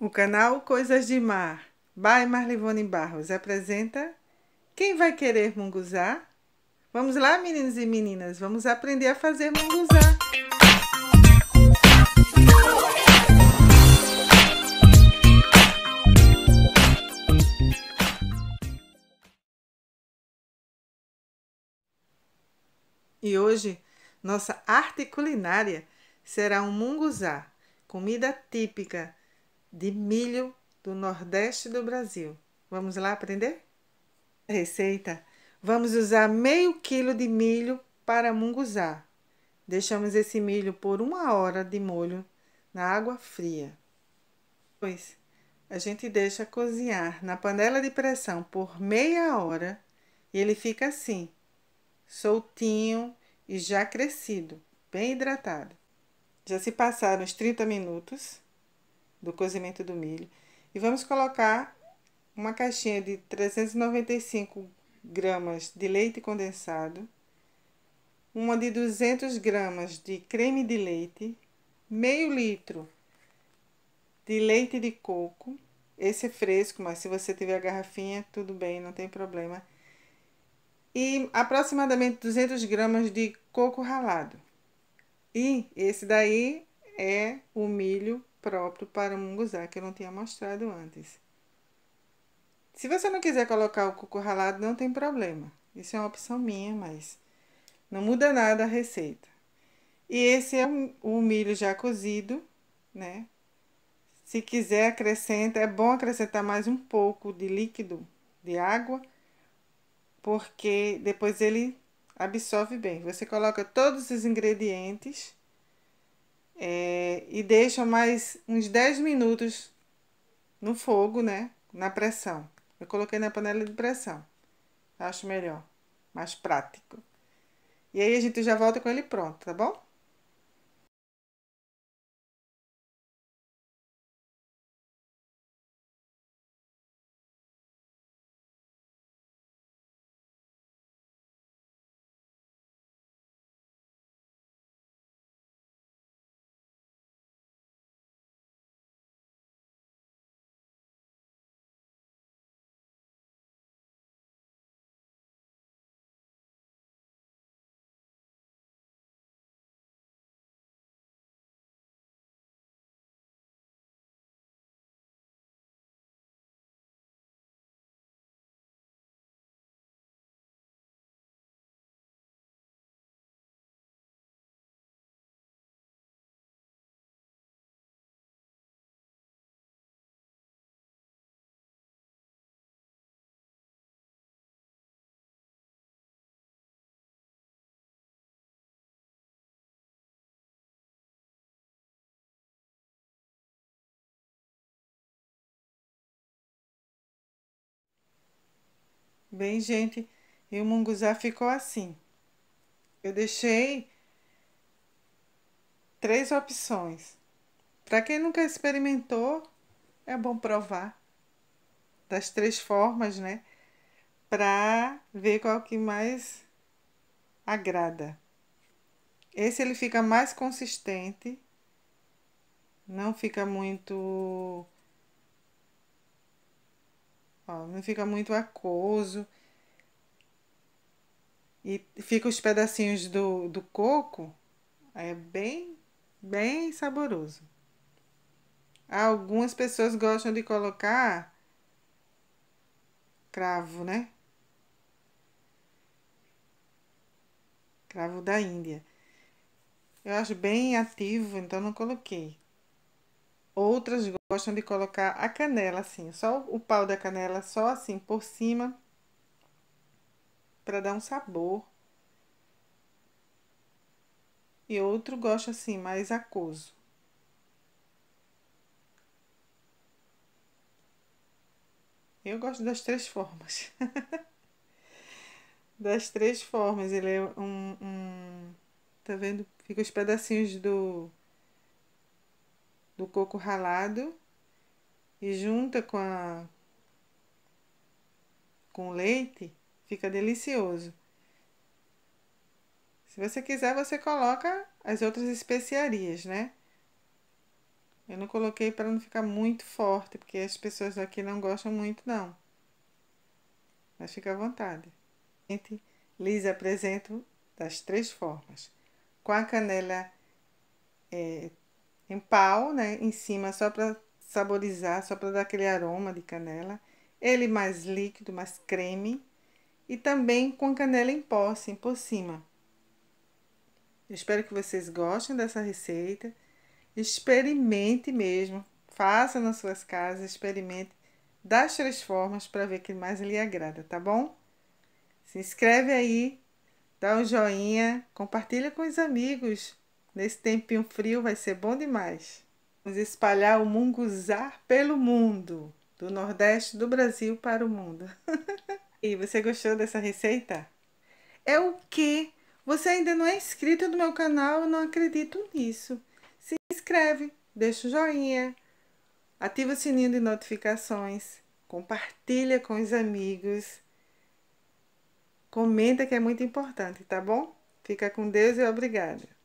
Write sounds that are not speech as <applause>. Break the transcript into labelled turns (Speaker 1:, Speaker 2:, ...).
Speaker 1: O canal Coisas de Mar, by Marlivone Barros, apresenta Quem vai querer munguzá? Vamos lá, meninos e meninas, vamos aprender a fazer munguzá. E hoje, nossa arte culinária será um munguzá, comida típica de milho do Nordeste do Brasil. Vamos lá aprender? Receita: vamos usar meio quilo de milho para munguzá. Deixamos esse milho por uma hora de molho na água fria. Depois, a gente deixa cozinhar na panela de pressão por meia hora e ele fica assim, soltinho e já crescido, bem hidratado. Já se passaram os 30 minutos do cozimento do milho. E vamos colocar uma caixinha de 395 gramas de leite condensado, uma de 200 gramas de creme de leite, meio litro de leite de coco. Esse é fresco, mas se você tiver a garrafinha, tudo bem, não tem problema. E aproximadamente 200 gramas de coco ralado. E esse daí é o milho próprio para o munguzá, que eu não tinha mostrado antes. Se você não quiser colocar o coco ralado, não tem problema. Isso é uma opção minha, mas não muda nada a receita. E esse é o milho já cozido, né? Se quiser, acrescenta. É bom acrescentar mais um pouco de líquido, de água, porque depois ele absorve bem. Você coloca todos os ingredientes é, e deixa mais uns 10 minutos no fogo, né? Na pressão. Eu coloquei na panela de pressão. Acho melhor, mais prático. E aí a gente já volta com ele pronto, tá bom? Bem, gente, e o munguzá ficou assim. Eu deixei três opções. Para quem nunca experimentou, é bom provar das três formas, né? Para ver qual que mais agrada. Esse ele fica mais consistente, não fica muito Ó, não fica muito aquoso. E fica os pedacinhos do, do coco. É bem, bem saboroso. Algumas pessoas gostam de colocar cravo, né? Cravo da Índia. Eu acho bem ativo, então não coloquei. Outras gostam de colocar a canela assim, só o pau da canela só assim por cima para dar um sabor. E outro gosta assim, mais aquoso. Eu gosto das três formas. <laughs> das três formas. Ele é um, um. Tá vendo? Fica os pedacinhos do do coco ralado e junta com a com leite, fica delicioso. Se você quiser, você coloca as outras especiarias, né? Eu não coloquei para não ficar muito forte, porque as pessoas daqui não gostam muito, não. Mas fica à vontade. Gente, lhes apresento das três formas. Com a canela é, em pau, né, em cima só para saborizar, só para dar aquele aroma de canela. Ele mais líquido, mais creme e também com canela em pó, assim, por cima. Eu espero que vocês gostem dessa receita. Experimente mesmo, faça nas suas casas, experimente das três formas para ver que mais lhe agrada, tá bom? Se inscreve aí, dá um joinha, compartilha com os amigos. Nesse tempinho frio vai ser bom demais. Vamos espalhar o munguzá pelo mundo, do Nordeste do Brasil para o mundo. <laughs> e você gostou dessa receita? É o que? Você ainda não é inscrito no meu canal? Eu não acredito nisso. Se inscreve, deixa o joinha, ativa o sininho de notificações, compartilha com os amigos, comenta que é muito importante, tá bom? Fica com Deus e obrigada.